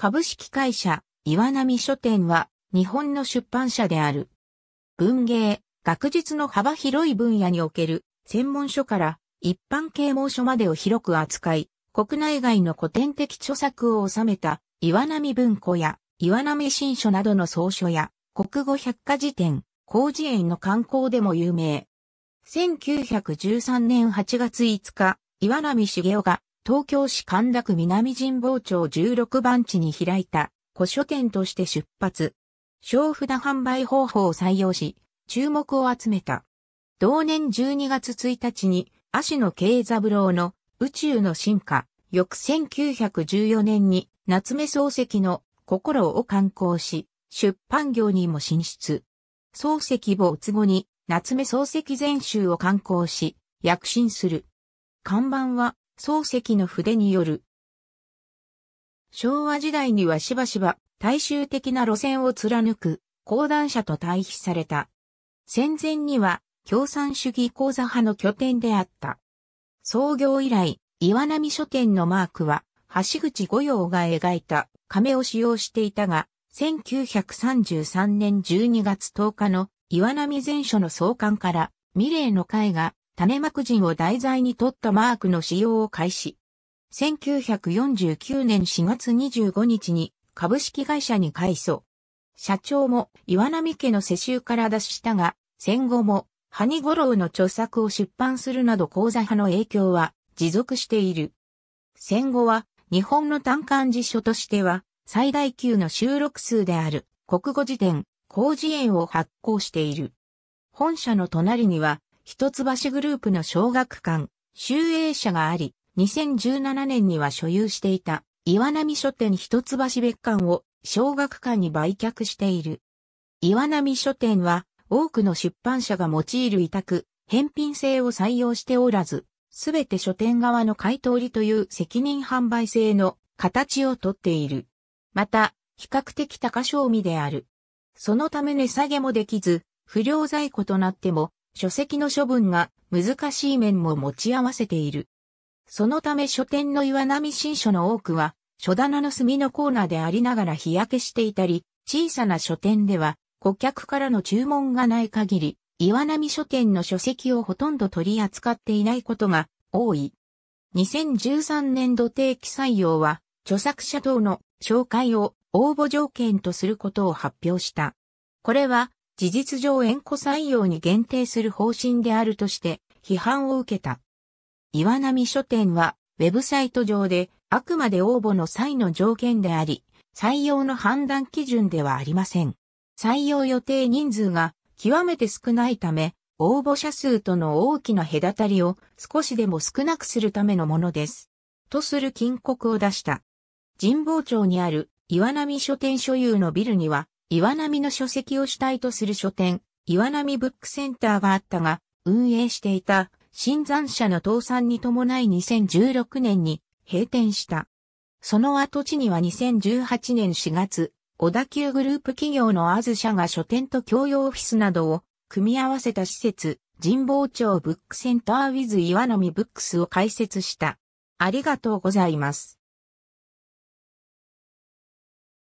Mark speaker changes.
Speaker 1: 株式会社、岩波書店は、日本の出版社である。文芸、学術の幅広い分野における、専門書から、一般啓蒙書までを広く扱い、国内外の古典的著作を収めた、岩波文庫や、岩波新書などの総書や、国語百科事典、広辞苑の観光でも有名。1913年8月5日、岩波茂雄が東京市神田区南神保町16番地に開いた古書店として出発。小札販売方法を採用し、注目を集めた。同年12月1日に、足野慶三郎の宇宙の進化、翌1914年に夏目漱石の心を刊行し、出版業にも進出。漱石没後に夏目漱石全集を刊行し、躍進する。看板は漱石の筆による。昭和時代にはしばしば大衆的な路線を貫く講談社と対比された。戦前には共産主義講座派の拠点であった。創業以来、岩波書店のマークは、橋口五葉が描いた亀を使用していたが、1933年12月10日の岩波全書の創刊から、ミレーの会が種膜人を題材に取ったマークの使用を開始。1949年4月25日に株式会社に改装。社長も岩波家の世襲から脱したが、戦後もハニゴロウの著作を出版するなど講座派の影響は持続している。戦後は日本の単管辞書としては最大級の収録数である国語辞典、広辞苑を発行している。本社の隣には一橋グループの小学館、集英社があり、2017年には所有していた岩波書店一橋別館を小学館に売却している。岩波書店は多くの出版社が用いる委託、返品制を採用しておらず、すべて書店側の買取りという責任販売制の形をとっている。また、比較的高賞味である。そのため値下げもできず、不良在庫となっても書籍の処分が難しい面も持ち合わせている。そのため書店の岩波新書の多くは、書棚の隅のコーナーでありながら日焼けしていたり、小さな書店では、顧客からの注文がない限り、岩波書店の書籍をほとんど取り扱っていないことが多い。2013年度定期採用は、著作者等の紹介を応募条件とすることを発表した。これは、事実上縁故採用に限定する方針であるとして批判を受けた。岩波書店はウェブサイト上であくまで応募の際の条件であり、採用の判断基準ではありません。採用予定人数が極めて少ないため、応募者数との大きな隔たりを少しでも少なくするためのものです。とする禁告を出した。神保町にある岩波書店所有のビルには岩波の書籍を主体とする書店、岩波ブックセンターがあったが、運営していた新山社の倒産に伴い2016年に閉店した。その跡地には2018年4月、小田急グループ企業のアズ社が書店と共用オフィスなどを組み合わせた施設、神保町ブックセンターウィズ岩波ブックスを開設した。ありがとうございます。